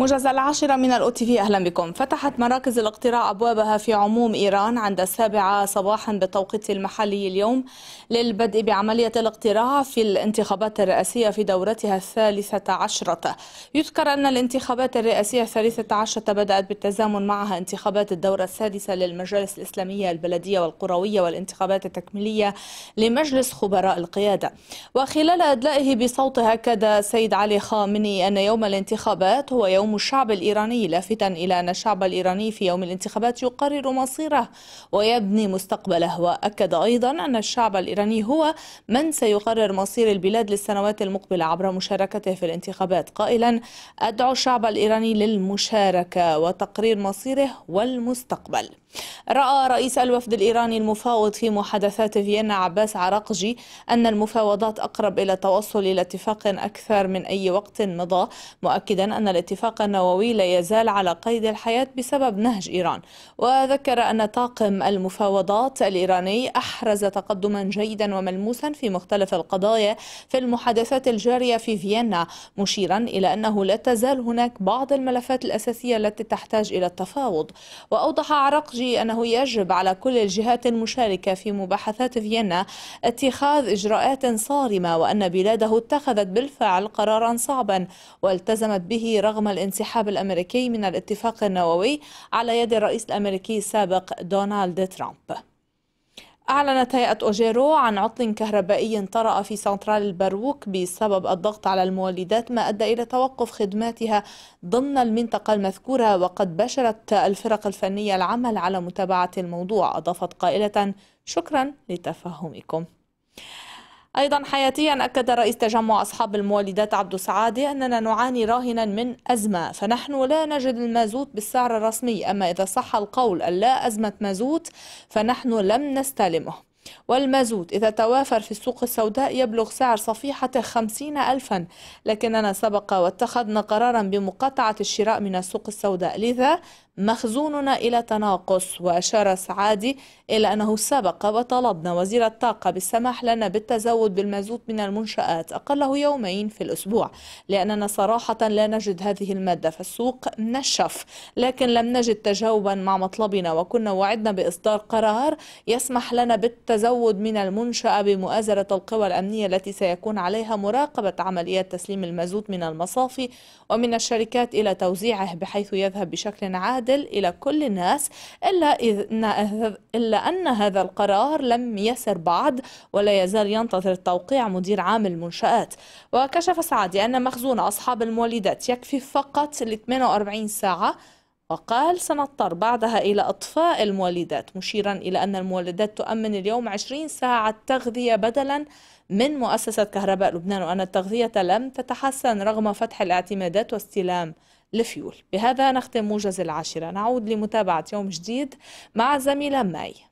موجز العاشرة من الأو تي في أهلا بكم فتحت مراكز الاقتراع أبوابها في عموم إيران عند السابعة صباحا بالتوقيت المحلي اليوم للبدء بعملية الاقتراع في الانتخابات الرئاسية في دورتها الثالثة عشرة يذكر أن الانتخابات الرئاسية الثالثة عشرة بدأت بالتزامن معها انتخابات الدورة السادسة للمجالس الإسلامية البلدية والقروية والانتخابات التكميلية لمجلس خبراء القيادة وخلال أدلائه بصوته أكد سيد علي خامني أن يوم الانتخابات هو يوم يوم الشعب الإيراني لافتا إلى أن الشعب الإيراني في يوم الانتخابات يقرر مصيره ويبني مستقبله وأكد أيضا أن الشعب الإيراني هو من سيقرر مصير البلاد للسنوات المقبلة عبر مشاركته في الانتخابات قائلا أدعو الشعب الإيراني للمشاركة وتقرير مصيره والمستقبل رأى رئيس الوفد الإيراني المفاوض في محادثات فيينا عباس عراقجي أن المفاوضات أقرب إلى التوصل إلى اتفاق أكثر من أي وقت مضى مؤكدا أن الاتفاق الطاقة النووي لا يزال على قيد الحياة بسبب نهج إيران وذكر أن طاقم المفاوضات الإيراني أحرز تقدما جيدا وملموسا في مختلف القضايا في المحادثات الجارية في فيينا مشيرا إلى أنه لا تزال هناك بعض الملفات الأساسية التي تحتاج إلى التفاوض وأوضح عرقجي أنه يجب على كل الجهات المشاركة في مباحثات فيينا اتخاذ إجراءات صارمة وأن بلاده اتخذت بالفعل قرارا صعبا والتزمت به رغم الانسان الانسحاب الأمريكي من الاتفاق النووي على يد الرئيس الأمريكي السابق دونالد ترامب أعلنت هيئة أوجيرو عن عطل كهربائي طرأ في سنترال الباروك بسبب الضغط على المولدات ما أدى إلى توقف خدماتها ضمن المنطقة المذكورة وقد باشرت الفرق الفنية العمل على متابعة الموضوع أضافت قائلة شكرا لتفهمكم أيضا حياتيا أكد رئيس تجمع أصحاب المولدات عبد السعادة أننا نعاني راهنا من أزمة فنحن لا نجد المازوت بالسعر الرسمي أما إذا صح القول أن لا أزمة مازوت فنحن لم نستلمه والمازوت إذا توافر في السوق السوداء يبلغ سعر صفيحة خمسين ألفا لكننا سبق واتخذنا قرارا بمقاطعة الشراء من السوق السوداء لذا مخزوننا إلى تناقص وأشار سعادي إلى أنه سبق وطلبنا وزير الطاقة بالسماح لنا بالتزود بالمازوت من المنشآت أقله يومين في الأسبوع لأننا صراحة لا نجد هذه المادة فالسوق نشف لكن لم نجد تجاوبا مع مطلبنا وكنا وعدنا بإصدار قرار يسمح لنا بالتزود من المنشأة بمؤازرة القوى الأمنية التي سيكون عليها مراقبة عمليات تسليم المازوت من المصافي ومن الشركات إلى توزيعه بحيث يذهب بشكل عادي عادل إلى كل الناس إلا, إلا أن هذا القرار لم يسر بعد ولا يزال ينتظر توقيع مدير عام المنشآت وكشف سعدي أن مخزون أصحاب المولدات يكفي فقط ل 48 ساعة وقال سنضطر بعدها إلى إطفاء المولدات مشيرا إلى أن المولدات تؤمن اليوم 20 ساعة تغذية بدلا من مؤسسة كهرباء لبنان وأن التغذية لم تتحسن رغم فتح الاعتمادات واستلام الفيول بهذا نختم موجز العاشرة نعود لمتابعة يوم جديد مع زميلة ماي